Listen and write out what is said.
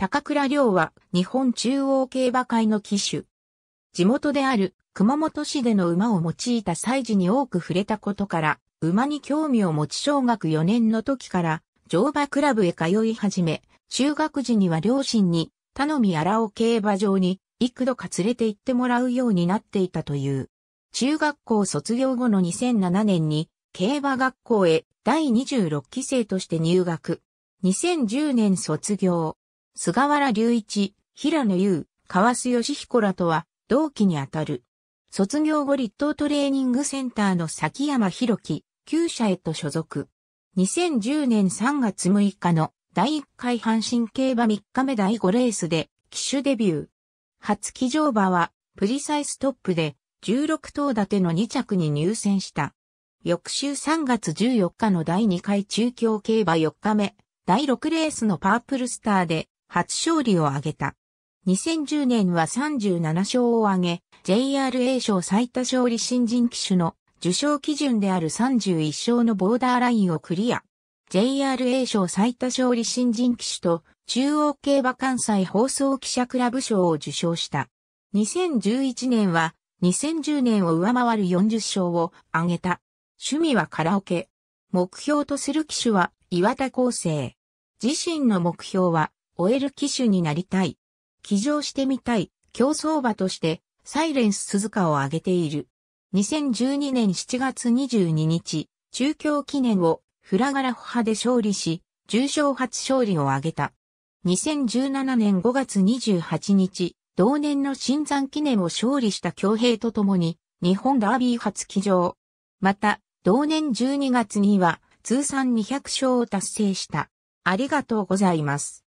高倉良は日本中央競馬会の騎手。地元である熊本市での馬を用いた祭事に多く触れたことから、馬に興味を持ち小学4年の時から乗馬クラブへ通い始め、中学時には両親に頼み荒尾競馬場に幾度か連れて行ってもらうようになっていたという。中学校卒業後の2007年に競馬学校へ第26期生として入学。2010年卒業。菅原隆一、平野優、川須義彦らとは同期にあたる。卒業後立東トレーニングセンターの崎山博樹、旧社へと所属。2010年3月6日の第1回阪神競馬3日目第5レースで騎手デビュー。初騎乗馬はプリサイストップで16頭立ての2着に入選した。翌週3月14日の第2回中京競馬4日目、第6レースのパープルスターで初勝利を挙げた。2010年は37勝を挙げ、JRA 賞最多勝利新人機種の受賞基準である31勝のボーダーラインをクリア。JRA 賞最多勝利新人機種と中央競馬関西放送記者クラブ賞を受賞した。2011年は2010年を上回る40勝を挙げた。趣味はカラオケ。目標とする機種は岩田厚生。自身の目標は終える機種になりたい。騎乗してみたい、競争馬として、サイレンス鈴鹿を挙げている。2012年7月22日、中京記念をフラガラフ派で勝利し、重賞初勝利を挙げた。2017年5月28日、同年の新山記念を勝利した京平と共に、日本ダービー初騎乗。また、同年12月には、通算200勝を達成した。ありがとうございます。